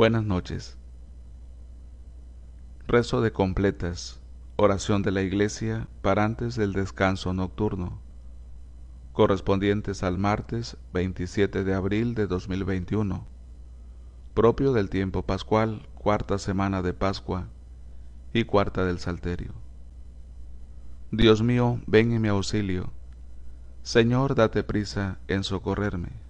Buenas noches. Rezo de completas. Oración de la Iglesia para antes del descanso nocturno. Correspondientes al martes 27 de abril de 2021. Propio del tiempo pascual, cuarta semana de Pascua y cuarta del Salterio. Dios mío, ven en mi auxilio. Señor, date prisa en socorrerme.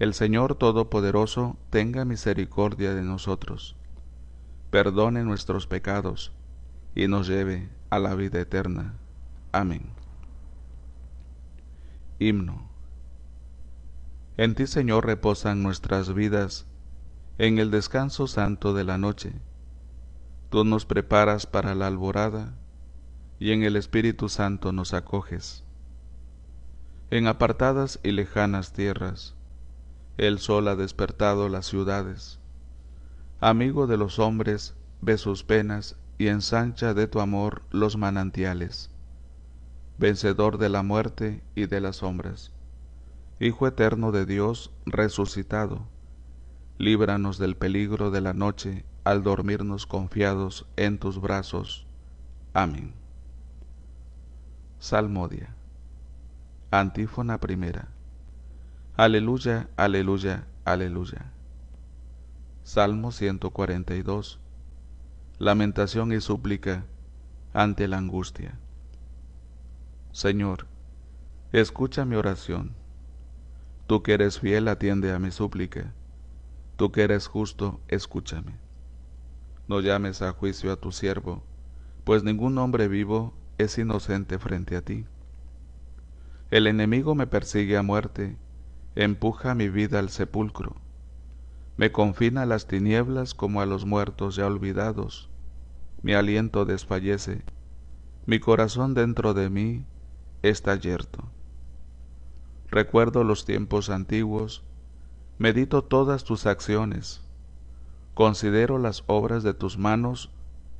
El Señor Todopoderoso tenga misericordia de nosotros, perdone nuestros pecados y nos lleve a la vida eterna. Amén. Himno. En ti, Señor, reposan nuestras vidas, en el descanso santo de la noche. Tú nos preparas para la alborada, y en el Espíritu Santo nos acoges. En apartadas y lejanas tierras, el sol ha despertado las ciudades. Amigo de los hombres, ve sus penas y ensancha de tu amor los manantiales. Vencedor de la muerte y de las sombras. Hijo eterno de Dios resucitado, líbranos del peligro de la noche al dormirnos confiados en tus brazos. Amén. Salmodia. Antífona primera. Aleluya, aleluya, aleluya. Salmo 142. Lamentación y súplica ante la angustia. Señor, escucha mi oración. Tú que eres fiel, atiende a mi súplica. Tú que eres justo, escúchame. No llames a juicio a tu siervo, pues ningún hombre vivo es inocente frente a ti. El enemigo me persigue a muerte, empuja mi vida al sepulcro, me confina a las tinieblas como a los muertos ya olvidados, mi aliento desfallece, mi corazón dentro de mí está yerto. Recuerdo los tiempos antiguos, medito todas tus acciones, considero las obras de tus manos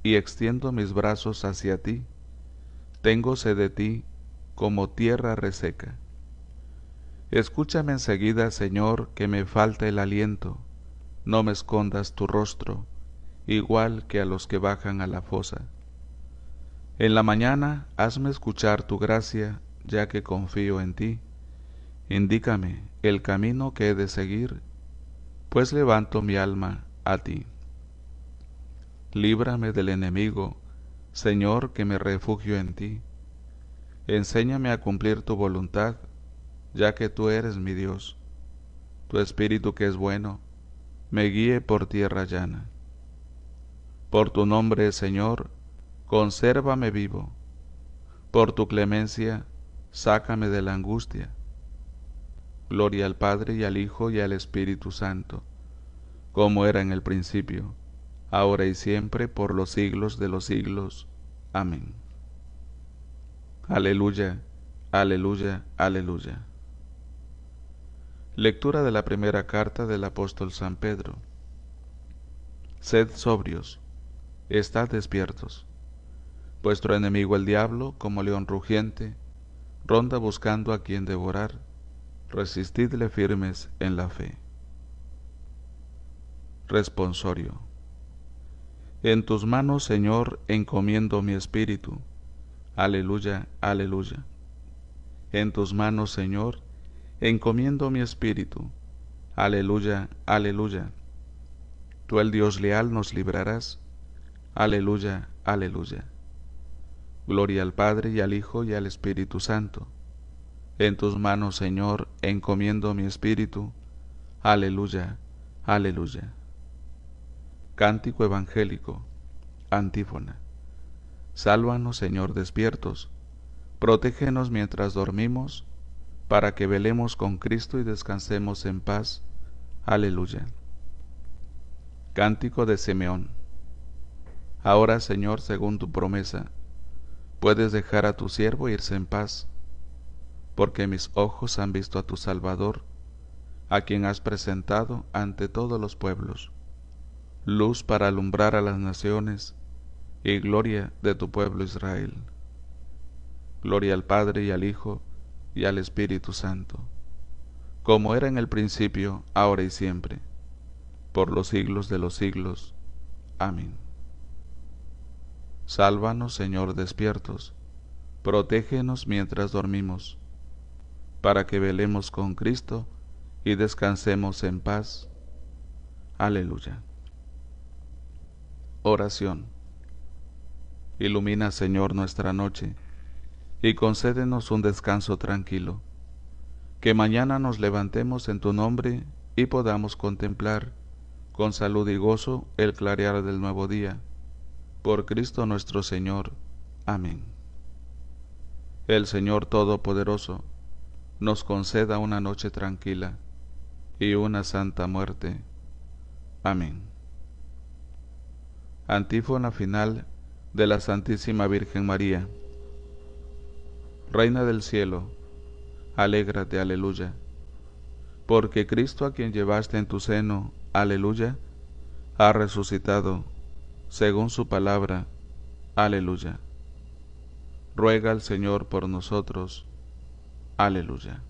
y extiendo mis brazos hacia ti. Tengo sed de ti como tierra reseca. Escúchame enseguida, Señor, que me falta el aliento. No me escondas tu rostro, igual que a los que bajan a la fosa. En la mañana hazme escuchar tu gracia, ya que confío en ti. Indícame el camino que he de seguir, pues levanto mi alma a ti. Líbrame del enemigo, Señor, que me refugio en ti. Enséñame a cumplir tu voluntad ya que tú eres mi Dios. Tu espíritu que es bueno, me guíe por tierra llana. Por tu nombre, Señor, consérvame vivo. Por tu clemencia, sácame de la angustia. Gloria al Padre y al Hijo y al Espíritu Santo, como era en el principio, ahora y siempre, por los siglos de los siglos. Amén. Aleluya, aleluya, aleluya. Lectura de la primera carta del apóstol San Pedro. Sed sobrios, estad despiertos. Vuestro enemigo el diablo, como león rugiente, ronda buscando a quien devorar. Resistidle firmes en la fe. Responsorio. En tus manos, Señor, encomiendo mi espíritu. Aleluya, aleluya. En tus manos, Señor, encomiendo mi espíritu. Aleluya, aleluya. Tú el Dios leal nos librarás. Aleluya, aleluya. Gloria al Padre y al Hijo y al Espíritu Santo. En tus manos, Señor, encomiendo mi espíritu. Aleluya, aleluya. Cántico Evangélico. Antífona. Sálvanos, Señor, despiertos. Protégenos mientras dormimos para que velemos con Cristo y descansemos en paz. Aleluya. Cántico de Simeón. Ahora, Señor, según tu promesa, puedes dejar a tu siervo e irse en paz, porque mis ojos han visto a tu Salvador, a quien has presentado ante todos los pueblos, luz para alumbrar a las naciones y gloria de tu pueblo Israel. Gloria al Padre y al Hijo y al Espíritu Santo, como era en el principio, ahora y siempre, por los siglos de los siglos. Amén. Sálvanos, Señor, despiertos, protégenos mientras dormimos, para que velemos con Cristo y descansemos en paz. Aleluya. Oración. Ilumina, Señor, nuestra noche y concédenos un descanso tranquilo, que mañana nos levantemos en tu nombre y podamos contemplar con salud y gozo el clarear del nuevo día. Por Cristo nuestro Señor. Amén. El Señor Todopoderoso nos conceda una noche tranquila y una santa muerte. Amén. Antífona final de la Santísima Virgen María. Reina del cielo, alégrate, aleluya. Porque Cristo a quien llevaste en tu seno, aleluya, ha resucitado, según su palabra, aleluya. Ruega al Señor por nosotros, aleluya.